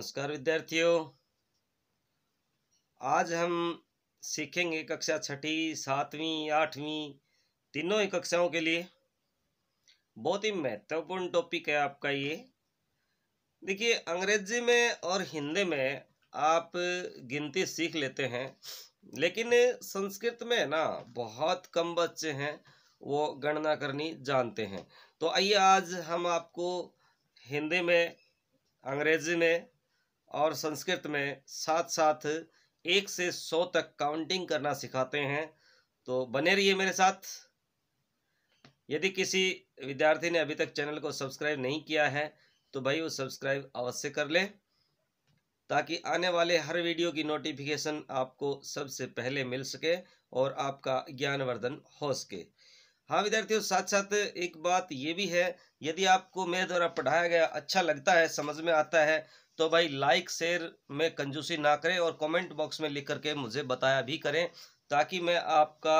नमस्कार विद्यार्थियों आज हम सीखेंगे कक्षा छठी सातवीं आठवीं तीनों ही कक्षाओं के लिए बहुत ही महत्वपूर्ण टॉपिक है आपका ये देखिए अंग्रेजी में और हिंदी में आप गिनती सीख लेते हैं लेकिन संस्कृत में ना बहुत कम बच्चे हैं वो गणना करनी जानते हैं तो आइए आज हम आपको हिंदी में अंग्रेजी में और संस्कृत में साथ साथ एक से सौ तक काउंटिंग करना सिखाते हैं तो बने रहिए मेरे साथ यदि किसी विद्यार्थी ने अभी तक चैनल को सब्सक्राइब नहीं किया है तो भाई वो सब्सक्राइब अवश्य कर लें ताकि आने वाले हर वीडियो की नोटिफिकेशन आपको सबसे पहले मिल सके और आपका ज्ञानवर्धन हो सके हाँ विद्यार्थियों साथ साथ एक बात ये भी है यदि आपको मेरे द्वारा पढ़ाया गया अच्छा लगता है समझ में आता है तो भाई लाइक शेयर में कंजूसी ना करें और कमेंट बॉक्स में लिख करके मुझे बताया भी करें ताकि मैं आपका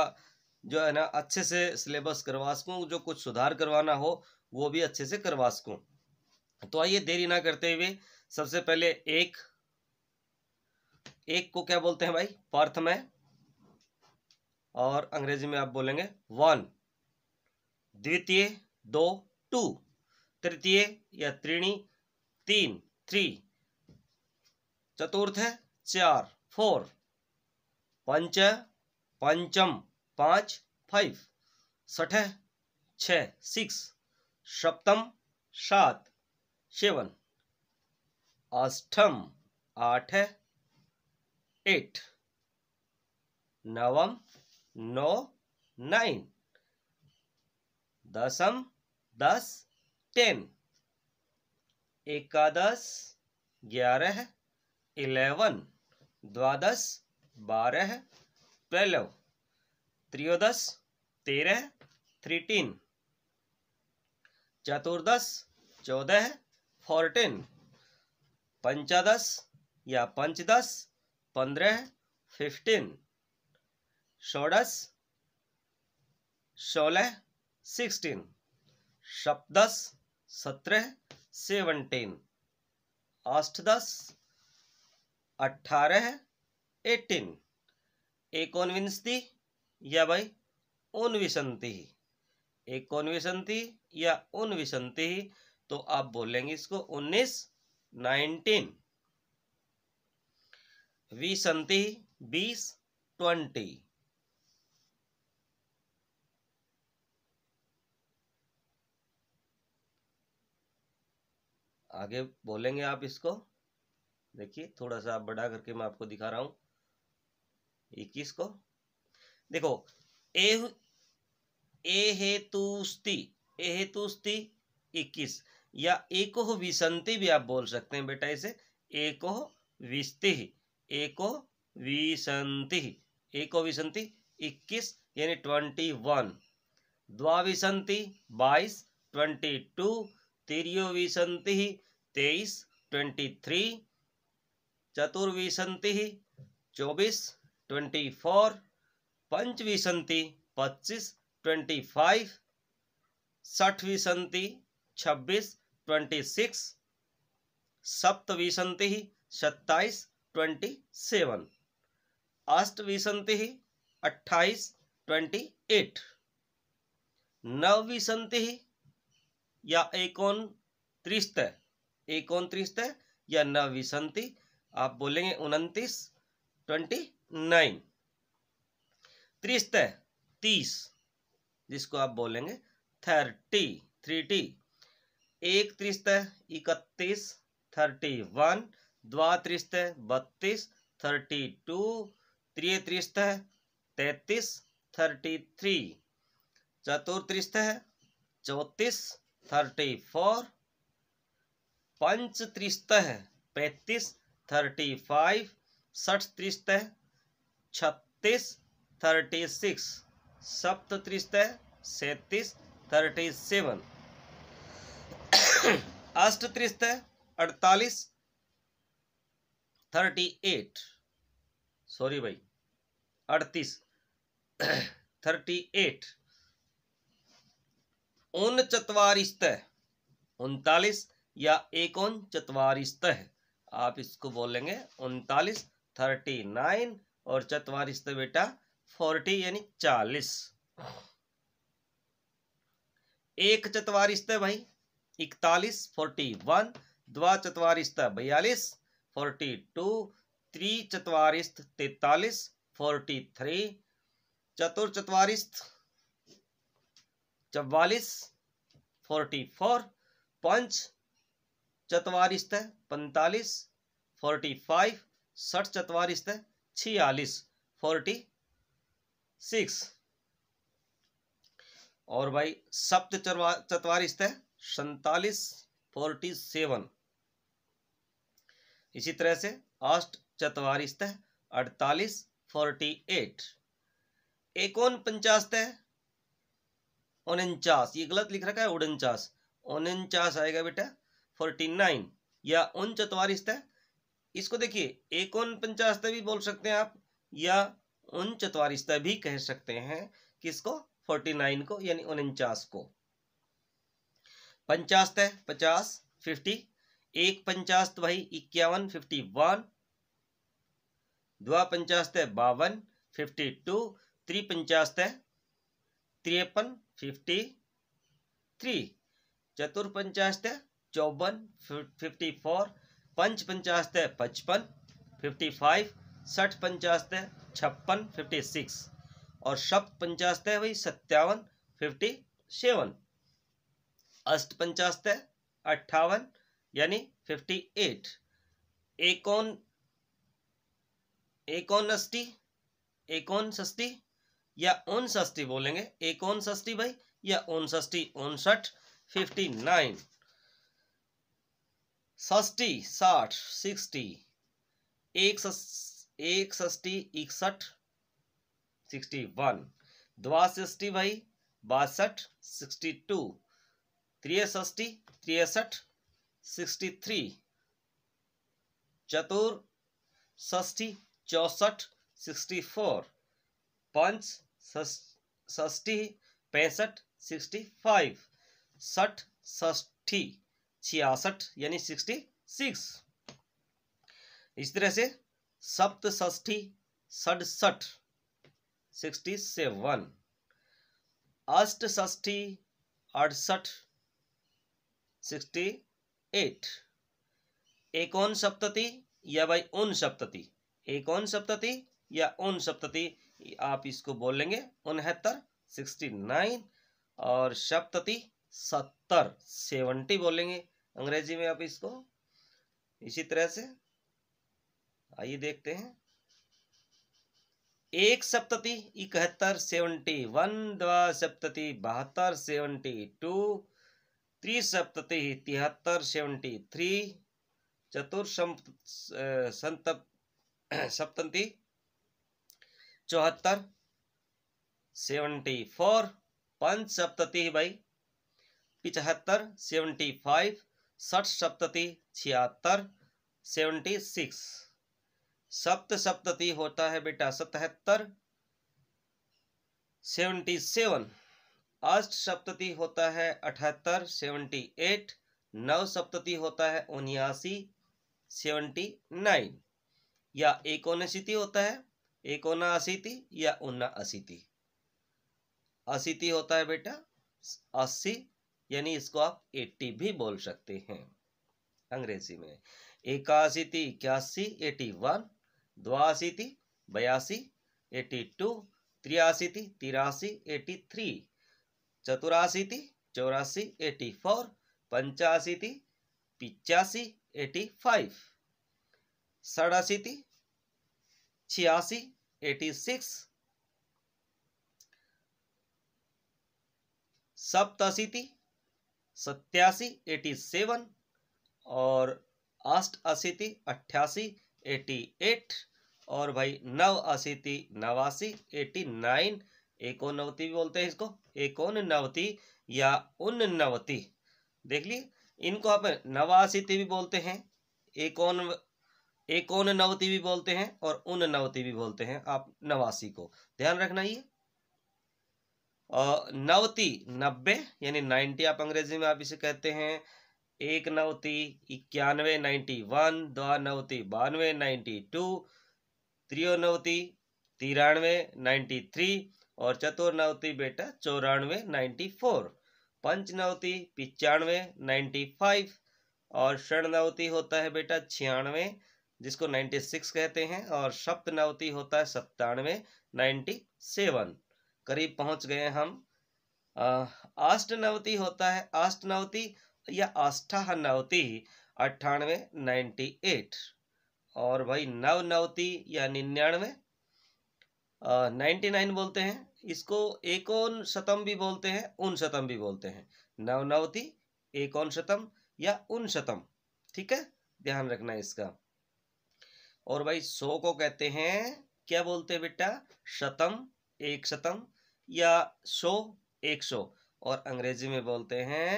जो है ना अच्छे से सिलेबस करवा सकूँ जो कुछ सुधार करवाना हो वो भी अच्छे से करवा सकूँ तो आइए देरी ना करते हुए सबसे पहले एक एक को क्या बोलते हैं भाई पार्थ में और अंग्रेजी में आप बोलेंगे वन द्वितीय दो टू तृतीय या त्रीणी तीन थ्री चतुर्थ है चार फोर पंच पंचम पाँच फाइव सठ छ सिक्स सप्तम सात सेवन अष्टम आठ एट नवम नौ नाइन दसम दस टेन एकादश ग्यारह इलेवन द्वादश बारह ट्वेल्व त्रयोदश तेरह थ्रीटीन चतुर्दश चौदह फोर्टीन पंचादश या पंचदश पंद्रह फिफ्टीन षोडश सोलह सिक्सटीन सप्तश सत्रह सेवनटीन अष्टदश अट्ठारह एटीन एकोनविंशति या भाई उनविशंति एकोनविशंति या उनविशंति तो आप बोलेंगे इसको उन्नीस नाइनटीन विसंति बीस ट्वेंटी आगे बोलेंगे आप इसको देखिए थोड़ा सा बड़ा करके मैं आपको दिखा रहा हूं इक्कीस को देखो ए ए हेतुस्ति ए हेतुस्ति इक्कीस या एको विसंति भी आप बोल सकते हैं बेटा इसे एको विस्ति एको विसंति एको विसंति इक्कीस यानी ट्वेंटी वन द्वाविसंति बाईस ट्वेंटी टू तिरयोविशंति तेईस ट्वेंटी थ्री चतुर्विशंति चौबीस ट्वेंटी फोर पंचविशंति पच्चीस ट्वेंटी फाइव षठविशंति छब्बीस ट्वेंटी सिक्स सप्तविशंति सत्ताईस ट्वेंटी सेवन अष्टविशंति अट्ठाईस ट्वेंटी एट नवविशंति या एकोन त्रिस्त एकोन त्रिस्त या नवविशंति आप बोलेंगे उनतीस ट्वेंटी नाइन त्रिस्त तीस जिसको आप बोलेंगे थर्टी थ्री टी एक त्रिस्त इकतीस थर्टी वन द्वा त्रिस्त बत्तीस थर्टी टू त्रिय त्रिस्त तैतीस थर्टी थ्री है चौतीस थर्टी फोर पंच त्रिस्त पैंतीस थर्टी फाइव सठ त्रिस्त छत्तीस थर्टी सिक्स सप्त त्रिस्त सैतीस थर्टी सेवन अष्ट त्रिस्त अड़तालीस थर्टी एट सॉरी भाई अड़तीस थर्टी एट उन चतवारिस्त उनतालीस या एकोन चतवारिस्त है आप इसको बोलेंगे उनतालीस थर्टी नाइन और चतवारिस तो बेटा फोर्टी यानी चालीस एक चतवारिस तो भाई इकतालीस फोर्टी वन द्वा चतवारिस तो बयालीस फोर्टी टू त्री चतवारिस तैतालीस फोर्टी थ्री चतुर चतवारिस चवालीस फोर्टी फोर पंच चतवारिस्त पैंतालीस फोर्टी फाइव सठ चतवारिस्त छियालीस फोर्टी सिक्स और भाई सप्त चतवारिस्त सैतालीस फोर्टी सेवन इसी तरह से अष्ट चतवारिस्त अड़तालीस फोर्टी एट एकोन पंचास्त उनचास ये गलत लिख रखा है उनचास उनचास आएगा बेटा फोर्टी नाइन या उन चतवारिस्त इसको देखिए एकोन पंचास्ता भी बोल सकते हैं आप या उन चतवारिस्ता भी कह सकते हैं किसको फोर्टी नाइन को यानी उनचास को पंचास्त है पचास फिफ्टी एक पंचास्त भाई इक्यावन फिफ्टी वन द्वा पंचास्त है बावन फिफ्टी टू त्रिपंचास्त है तिरपन फिफ्टी थ्री चतुर्पंचास्त है चौवन फिफ्टी फोर पंच पंचास्ते पचपन फिफ्टी फाइव सठ पंचास्ते छप्पन फिफ्टी सिक्स और सप्त पंचास्ते वही सत्तावन फिफ्टी सेवन अष्ट पंचास्ते अट्ठावन यानी फिफ्टी एट एकोन एकोनष्टी एकोनष्टी या उनष्टी बोलेंगे एकोनष्टी भाई या उनष्टी उनसठ फिफ्टी नाइन षष्टी साठ सिक्सटी एक एक षष्टी इकसठ सिक्सटी वन द्वाषष्टी भाई बासठ सिक्सटी टू त्रियष्टी तिरसठ सिक्सटी थ्री चतुर चौसठ सिक्सटी फोर पंच षष्ठी पैंसठ सिक्सटी फाइव सठ षष्ठी छियासठ यानी सिक्सटी सिक्स इस तरह से सप्तष्ठी सड़सठ सिक्सटी सेवन अष्टष्ठी अड़सठ सिक्सटी एट एकोन सप्तति या भाई उन सप्तति एकोन सप्तति या उन सप्तति आप इसको बोल लेंगे उनहत्तर सिक्सटी नाइन और सप्तति सत्तर सत्तर सेवेंटी बोलेंगे अंग्रेजी में आप इसको इसी तरह से आइए देखते हैं एक सप्तति इकहत्तर सेवेंटी वन दवा सप्तति बहत्तर सेवेंटी टू त्रिसप्तति तिहत्तर सेवेंटी थ्री चतुर संत सप्तति चौहत्तर सेवेंटी फोर पंच सप्तति भाई पिचहत्तर सेवेंटी फाइव सठ सप्तति छिहत्तर सेवेंटी सिक्स सप्त सप्तति होता है बेटा सतहत्तर सेवेंटी सेवन अष्ट सप्तति होता है अठहत्तर सेवेंटी एट नव सप्तति होता है उन्यासी सेवेंटी नाइन या एकोनशीति होता है एकोना अशीति या उन्ना अशीति अशीति होता है बेटा अस्सी यानी इसको आप 80 भी बोल सकते हैं अंग्रेजी में इक्यासी इक्यासी एटी वन द्वासी बयासी एटी टू थी तिरासी एटी थ्री चौरासी चौरासी एटी फोर पंचासी पिचासी एटी फाइव सड़ासी छियासी एटी सिक्स सप्तासी सत्यासी एटी सेवन और अष्ट अशीति अट्ठासी एटी एट और भाई नव अशीति नवासी एटी नाइन एकोनवती भी बोलते हैं इसको एकोनवती या उन्नवती देख लिए इनको आप नवासीति भी बोलते हैं एकोन नवती भी बोलते हैं और उन नवती भी बोलते हैं आप नवासी को ध्यान रखना ये और नवती नब्बे यानी नाइन्टी आप अंग्रेजी में आप इसे कहते हैं एक नवती इक्यानवे नाइन्टी वन दो नवती बानवे नाइन्टी टू त्रियोनवती तिरानवे नाइन्टी थ्री और चतुर्नवती बेटा चौरानवे नाइन्टी फोर पंचनवती पिचानवे नाइन्टी फाइव और षणनवती होता है बेटा छियानवे जिसको नाइन्टी सिक्स कहते हैं और सप्तनवती होता है सत्तानवे नाइन्टी सेवन करीब पहुंच गए हम अष्टनवती होता है अष्टनवती या अष्टाहनवती अट्ठानवे नाइन्टी एट और भाई नवनवती या निन्यानवे नाइन्टी नाइन बोलते हैं इसको एकोन शतम भी बोलते हैं उन शतम भी बोलते हैं नवनवती एकोन शतम या उन शतम ठीक है ध्यान रखना इसका और भाई सौ को कहते हैं क्या बोलते हैं बेटा शतम एक शतम या सो एक सौ और अंग्रेजी में बोलते हैं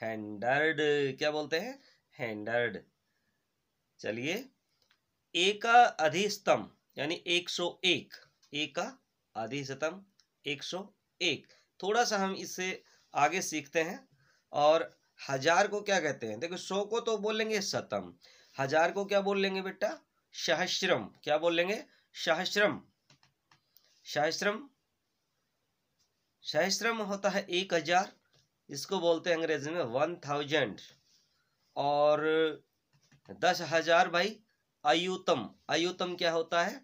हैंडर्ड क्या बोलते हैं हैंडर्ड चलिए एका अधिस्तम यानी एक सौ एक एका अधिस्तम एक सौ एक थोड़ा सा हम इससे आगे सीखते हैं और हजार को क्या कहते हैं देखो सौ को तो बोल लेंगे शतम हजार को क्या बोल लेंगे बेटा सहस्रम क्या बोल लेंगे सहस्रम सहस्रम सहस्त्र होता है एक हज़ार इसको बोलते हैं अंग्रेजी में वन थाउजेंड और दस हज़ार भाई अयुतम अयुतम क्या होता है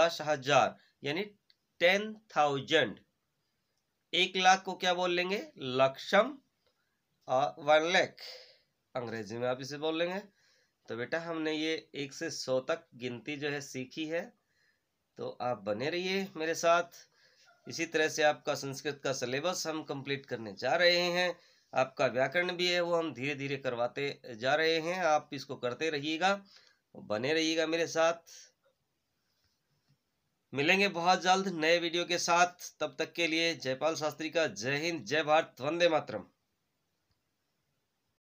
दस हज़ार यानी टेन थाउजेंड एक लाख को क्या बोल लेंगे लक्षम वन लैख अंग्रेजी में आप इसे बोल लेंगे तो बेटा हमने ये एक से सौ तक गिनती जो है सीखी है तो आप बने रहिए मेरे साथ इसी तरह से आपका संस्कृत का सिलेबस हम कंप्लीट करने जा रहे हैं आपका व्याकरण भी है वो हम धीरे धीरे करवाते जा रहे हैं आप इसको करते रहिएगा बने रहिएगा मेरे साथ मिलेंगे बहुत जल्द नए वीडियो के साथ तब तक के लिए जयपाल शास्त्री का जय हिंद जय भारत वंदे मातरम